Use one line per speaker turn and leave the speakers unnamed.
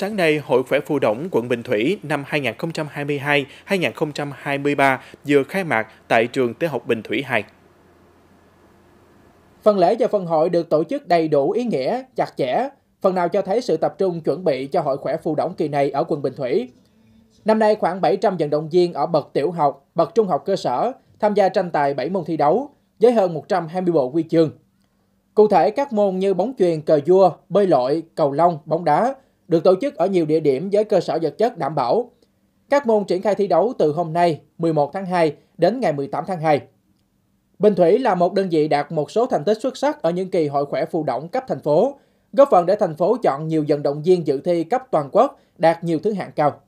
Sáng nay, Hội Khỏe Phù Đổng quận Bình Thủy năm 2022-2023 vừa khai mạc tại trường Tiểu học Bình Thủy 2. Phần lễ
và phần hội được tổ chức đầy đủ ý nghĩa, chặt chẽ, phần nào cho thấy sự tập trung chuẩn bị cho Hội Khỏe Phù Đổng kỳ này ở quận Bình Thủy. Năm nay, khoảng 700 vận động viên ở bậc tiểu học, bậc trung học cơ sở tham gia tranh tài 7 môn thi đấu với hơn 120 bộ quy chương. Cụ thể, các môn như bóng chuyền, cờ vua, bơi lội, cầu lông, bóng đá – được tổ chức ở nhiều địa điểm với cơ sở vật chất đảm bảo. Các môn triển khai thi đấu từ hôm nay 11 tháng 2 đến ngày 18 tháng 2. Bình Thủy là một đơn vị đạt một số thành tích xuất sắc ở những kỳ hội khỏe phụ động cấp thành phố, góp phần để thành phố chọn nhiều vận động viên dự thi cấp toàn quốc đạt nhiều thứ hạng cao.